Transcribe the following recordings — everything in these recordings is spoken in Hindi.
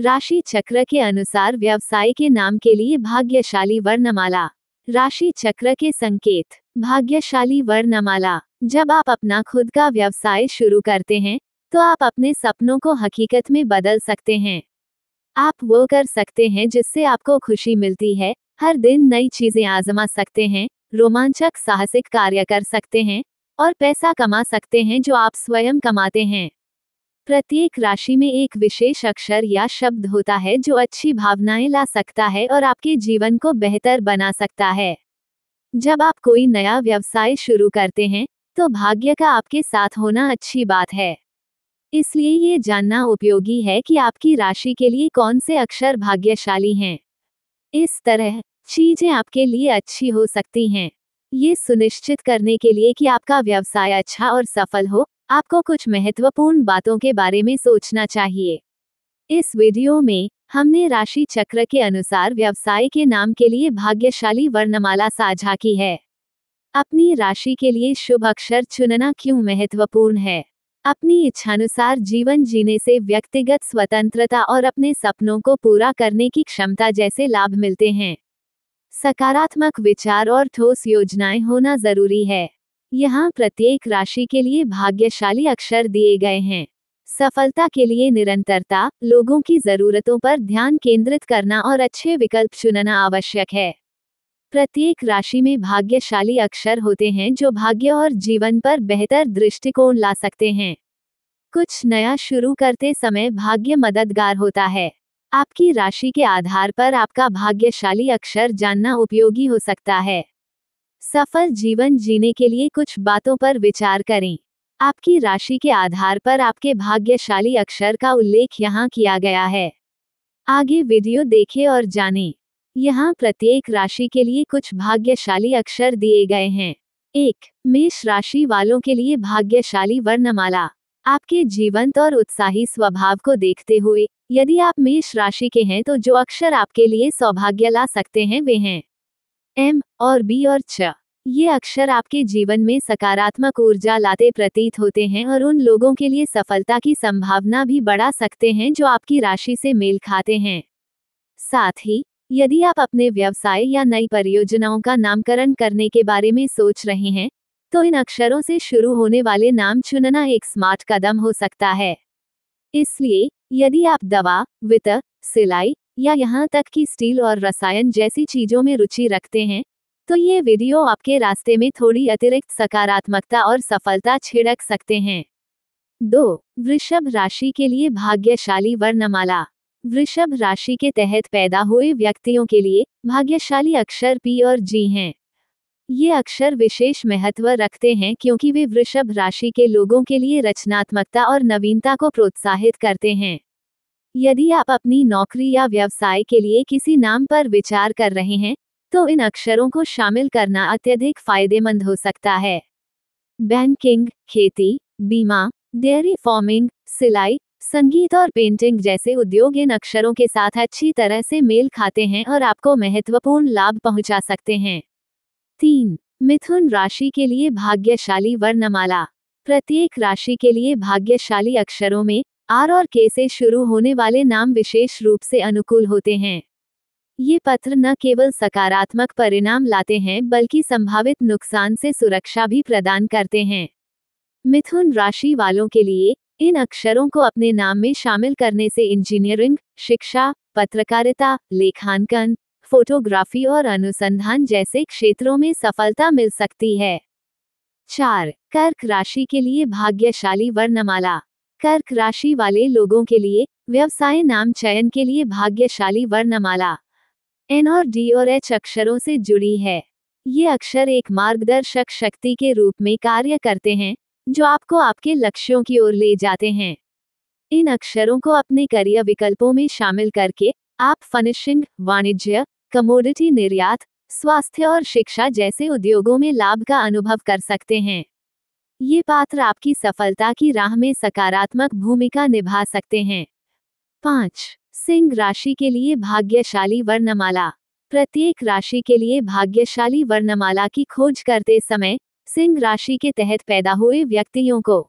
राशि चक्र के अनुसार व्यवसाय के नाम के लिए भाग्यशाली वर्णमाला राशि चक्र के संकेत भाग्यशाली वर्णमाला जब आप अपना खुद का व्यवसाय शुरू करते हैं तो आप अपने सपनों को हकीकत में बदल सकते हैं आप वो कर सकते हैं जिससे आपको खुशी मिलती है हर दिन नई चीजें आजमा सकते हैं रोमांचक साहसिक कार्य कर सकते हैं और पैसा कमा सकते हैं जो आप स्वयं कमाते हैं प्रत्येक राशि में एक विशेष अक्षर या शब्द होता है जो अच्छी भावनाएं ला सकता है और आपके जीवन को बेहतर बना सकता है जब आप कोई नया व्यवसाय शुरू करते हैं तो भाग्य का आपके साथ होना अच्छी बात है इसलिए ये जानना उपयोगी है कि आपकी राशि के लिए कौन से अक्षर भाग्यशाली हैं इस तरह चीजें आपके लिए अच्छी हो सकती हैं ये सुनिश्चित करने के लिए कि आपका व्यवसाय अच्छा और सफल हो आपको कुछ महत्वपूर्ण बातों के बारे में सोचना चाहिए इस वीडियो में हमने राशि चक्र के अनुसार व्यवसाय के नाम के लिए भाग्यशाली वर्णमाला साझा की है अपनी राशि के लिए शुभ अक्षर चुनना क्यों महत्वपूर्ण है अपनी इच्छानुसार जीवन जीने से व्यक्तिगत स्वतंत्रता और अपने सपनों को पूरा करने की क्षमता जैसे लाभ मिलते हैं सकारात्मक विचार और ठोस योजनाएं होना जरूरी है यहाँ प्रत्येक राशि के लिए भाग्यशाली अक्षर दिए गए हैं सफलता के लिए निरंतरता लोगों की जरूरतों पर ध्यान केंद्रित करना और अच्छे विकल्प चुनना आवश्यक है प्रत्येक राशि में भाग्यशाली अक्षर होते हैं जो भाग्य और जीवन पर बेहतर दृष्टिकोण ला सकते हैं कुछ नया शुरू करते समय भाग्य मददगार होता है आपकी राशि के आधार पर आपका भाग्यशाली अक्षर जानना उपयोगी हो सकता है सफल जीवन जीने के लिए कुछ बातों पर विचार करें आपकी राशि के आधार पर आपके भाग्यशाली अक्षर का उल्लेख यहाँ किया गया है आगे वीडियो देखें और जानें। यहाँ प्रत्येक राशि के लिए कुछ भाग्यशाली अक्षर दिए गए हैं एक मेष राशि वालों के लिए भाग्यशाली वर्णमाला आपके जीवंत और उत्साही स्वभाव को देखते हुए यदि आप मेष राशि के हैं तो जो अक्षर आपके लिए सौभाग्य ला सकते हैं वे हैं एम और बी और छ ये अक्षर आपके जीवन में सकारात्मक ऊर्जा लाते प्रतीत होते हैं और उन लोगों के लिए सफलता की संभावना भी बढ़ा सकते हैं जो आपकी राशि से मेल खाते हैं साथ ही यदि आप अपने व्यवसाय या नई परियोजनाओं का नामकरण करने के बारे में सोच रहे हैं तो इन अक्षरों से शुरू होने वाले नाम चुनना एक स्मार्ट कदम हो सकता है इसलिए यदि आप दवा वित्त सिलाई या यहाँ तक कि स्टील और रसायन जैसी चीजों में रुचि रखते हैं तो ये वीडियो आपके रास्ते में थोड़ी अतिरिक्त सकारात्मकता और सफलता छिड़क सकते हैं दो वृषभ राशि के लिए भाग्यशाली वर्णमाला वृषभ राशि के तहत पैदा हुए व्यक्तियों के लिए भाग्यशाली अक्षर पी और जी हैं ये अक्षर विशेष महत्व रखते हैं क्योंकि वे वृषभ राशि के लोगों के लिए रचनात्मकता और नवीनता को प्रोत्साहित करते हैं यदि आप अपनी नौकरी या व्यवसाय के लिए किसी नाम पर विचार कर रहे हैं तो इन अक्षरों को शामिल करना अत्यधिक फायदेमंद हो सकता है बैंकिंग खेती बीमा डेयरी फार्मिंग सिलाई संगीत और पेंटिंग जैसे उद्योग इन अक्षरों के साथ अच्छी तरह से मेल खाते हैं और आपको महत्वपूर्ण लाभ पहुंचा सकते हैं तीन मिथुन राशि के लिए भाग्यशाली वर्णमाला प्रत्येक राशि के लिए भाग्यशाली अक्षरों में आर और के से शुरू होने वाले नाम विशेष रूप से अनुकूल होते हैं ये पत्र न केवल सकारात्मक परिणाम लाते हैं बल्कि संभावित नुकसान से सुरक्षा भी प्रदान करते हैं मिथुन राशि वालों के लिए इन अक्षरों को अपने नाम में शामिल करने से इंजीनियरिंग शिक्षा पत्रकारिता लेखांकन फोटोग्राफी और अनुसंधान जैसे क्षेत्रों में सफलता मिल सकती है चार कर्क राशि के लिए भाग्यशाली वर्णमाला कर्क राशि वाले लोगों के लिए व्यवसाय नाम चयन के लिए भाग्यशाली वर्णमाला एन और डी और एच अक्षरों से जुड़ी है ये अक्षर एक मार्गदर्शक शक्ति के रूप में कार्य करते हैं जो आपको आपके लक्ष्यों की ओर ले जाते हैं इन अक्षरों को अपने करियर विकल्पों में शामिल करके आप फनिशिंग वाणिज्य कमोडिटी निर्यात स्वास्थ्य और शिक्षा जैसे उद्योगों में लाभ का अनुभव कर सकते हैं ये पात्र आपकी सफलता की राह में सकारात्मक भूमिका निभा सकते हैं पाँच सिंह राशि के लिए भाग्यशाली वर्णमाला प्रत्येक राशि के लिए भाग्यशाली वर्णमाला की खोज करते समय सिंह राशि के तहत पैदा हुए व्यक्तियों को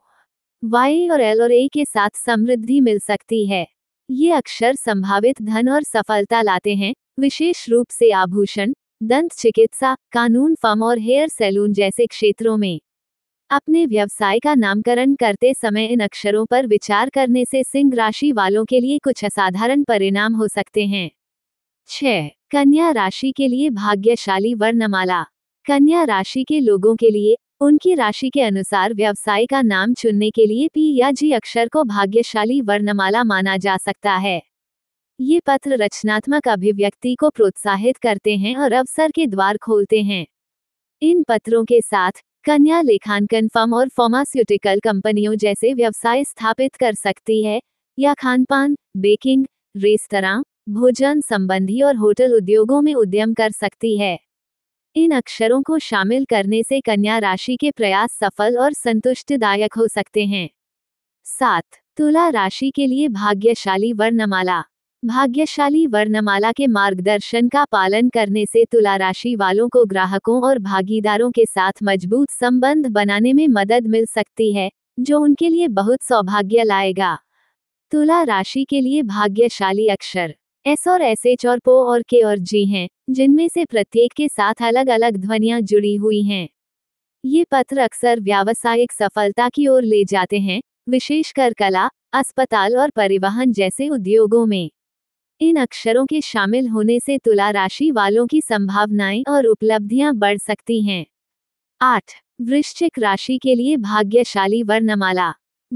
वाई और एल और ए के साथ समृद्धि मिल सकती है ये अक्षर संभावित धन और सफलता लाते हैं विशेष रूप से आभूषण दंत चिकित्सा कानून फर्म और हेयर सैलून जैसे क्षेत्रों में अपने व्यवसाय का नामकरण करते समय इन अक्षरों पर विचार करने से सिंह राशि वालों के लिए कुछ असाधारण परिणाम हो सकते हैं छह कन्या राशि के लिए भाग्यशाली वर्णमाला कन्या राशि के लोगों के लिए उनकी राशि के अनुसार व्यवसाय का नाम चुनने के लिए पी या जी अक्षर को भाग्यशाली वर्णमाला माना जा सकता है ये पत्र रचनात्मक अभिव्यक्ति को प्रोत्साहित करते हैं और अवसर के द्वार खोलते हैं इन पत्रों के साथ कन्या लेखांकन फर्म और फार्मास्यूटिकल कंपनियों जैसे व्यवसाय स्थापित कर सकती है या खानपान बेकिंग रेस्तरा भोजन संबंधी और होटल उद्योगों में उद्यम कर सकती है इन अक्षरों को शामिल करने से कन्या राशि के प्रयास सफल और संतुष्टिदायक हो सकते हैं सात तुला राशि के लिए भाग्यशाली वर्णमाला भाग्यशाली वर्णमाला के मार्गदर्शन का पालन करने से तुला राशि वालों को ग्राहकों और भागीदारों के साथ मजबूत संबंध बनाने में मदद मिल सकती है जो उनके लिए बहुत सौभाग्य लाएगा तुला राशि के लिए भाग्यशाली अक्षर एस और एस एच और पो और के और जी हैं जिनमें से प्रत्येक के साथ अलग अलग ध्वनियां जुड़ी हुई हैं ये पत्र अक्सर व्यावसायिक सफलता की ओर ले जाते हैं विशेषकर कला अस्पताल और परिवहन जैसे उद्योगों में इन अक्षरों के शामिल होने से तुला राशि वालों की संभावनाएं और उपलब्धियां बढ़ सकती हैं आठ वृश्चिक राशि के लिए भाग्यशाली वर्णमाला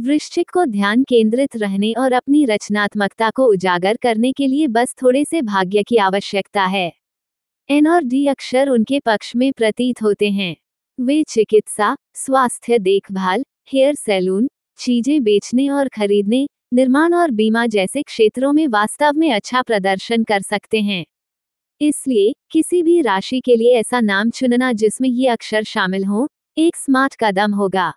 वृश्चिक को ध्यान केंद्रित रहने और अपनी रचनात्मकता को उजागर करने के लिए बस थोड़े से भाग्य की आवश्यकता है एन और डी अक्षर उनके पक्ष में प्रतीत होते हैं वे चिकित्सा स्वास्थ्य देखभाल हेयर सैलून चीजें बेचने और खरीदने निर्माण और बीमा जैसे क्षेत्रों में वास्तव में अच्छा प्रदर्शन कर सकते हैं इसलिए किसी भी राशि के लिए ऐसा नाम चुनना जिसमें ये अक्षर शामिल हो एक स्मार्ट कदम होगा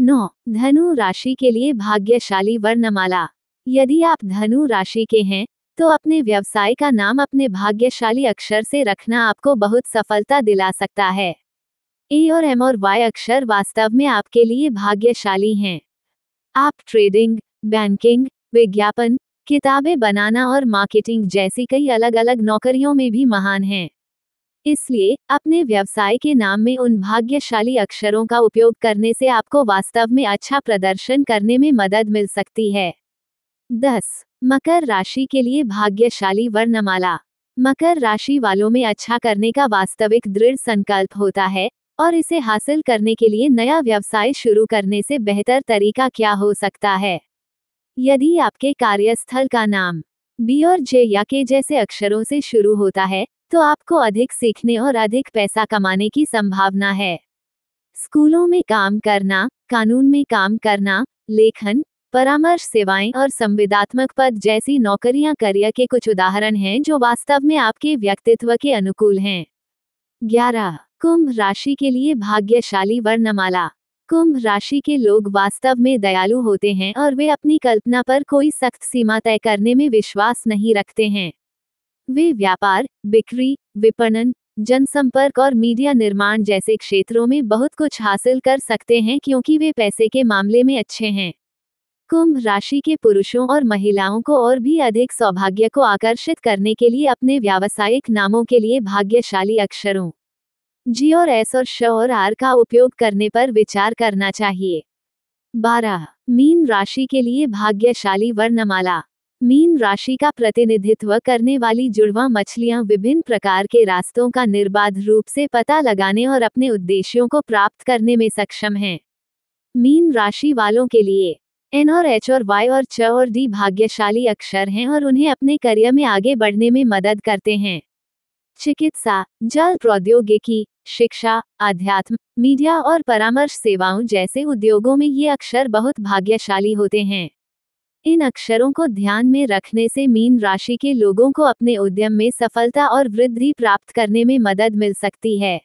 नौ धनु राशि के लिए भाग्यशाली वर्णमाला यदि आप धनु राशि के हैं तो अपने व्यवसाय का नाम अपने भाग्यशाली अक्षर से रखना आपको बहुत सफलता दिला सकता है ए और एम और वाई अक्षर वास्तव में आपके लिए भाग्यशाली हैं आप ट्रेडिंग बैंकिंग विज्ञापन किताबें बनाना और मार्केटिंग जैसी कई अलग अलग नौकरियों में भी महान हैं इसलिए अपने व्यवसाय के नाम में उन भाग्यशाली अक्षरों का उपयोग करने से आपको वास्तव में अच्छा प्रदर्शन करने में मदद मिल सकती है दस मकर राशि के लिए भाग्यशाली वर्णमाला मकर राशि वालों में अच्छा करने का वास्तविक दृढ़ संकल्प होता है और इसे हासिल करने के लिए नया व्यवसाय शुरू करने से बेहतर तरीका क्या हो सकता है यदि आपके कार्यस्थल का नाम बी और जे या के जैसे अक्षरों से शुरू होता है तो आपको अधिक सीखने और अधिक पैसा कमाने की संभावना है स्कूलों में काम करना कानून में काम करना लेखन परामर्श सेवाएं और संविदात्मक पद जैसी नौकरियां करियर के कुछ उदाहरण हैं जो वास्तव में आपके व्यक्तित्व के अनुकूल हैं ग्यारह कुंभ राशि के लिए भाग्यशाली वर्णमाला कुंभ राशि के लोग वास्तव में दयालु होते हैं और वे अपनी कल्पना पर कोई सख्त सीमा तय करने में विश्वास नहीं रखते हैं वे व्यापार बिक्री विपणन जनसंपर्क और मीडिया निर्माण जैसे क्षेत्रों में बहुत कुछ हासिल कर सकते हैं क्योंकि वे पैसे के मामले में अच्छे हैं कुंभ राशि के पुरुषों और महिलाओं को और भी अधिक सौभाग्य को आकर्षित करने के लिए अपने व्यावसायिक नामों के लिए भाग्यशाली अक्षरों जी और एस और श और आर का उपयोग करने पर विचार करना चाहिए बारह मीन राशि के लिए भाग्यशाली वर्णमाला मीन राशि का प्रतिनिधित्व करने वाली जुड़वा मछलियां विभिन्न प्रकार के रास्तों का निर्बाध रूप से पता लगाने और अपने उद्देश्यों को प्राप्त करने में सक्षम हैं। मीन राशि वालों के लिए एन और एच और वाई और च और डी भाग्यशाली अक्षर हैं और उन्हें अपने करियर में आगे बढ़ने में मदद करते हैं चिकित्सा जल प्रौद्योगिकी शिक्षा आध्यात्म मीडिया और परामर्श सेवाओं जैसे उद्योगों में ये अक्षर बहुत भाग्यशाली होते हैं इन अक्षरों को ध्यान में रखने से मीन राशि के लोगों को अपने उद्यम में सफलता और वृद्धि प्राप्त करने में मदद मिल सकती है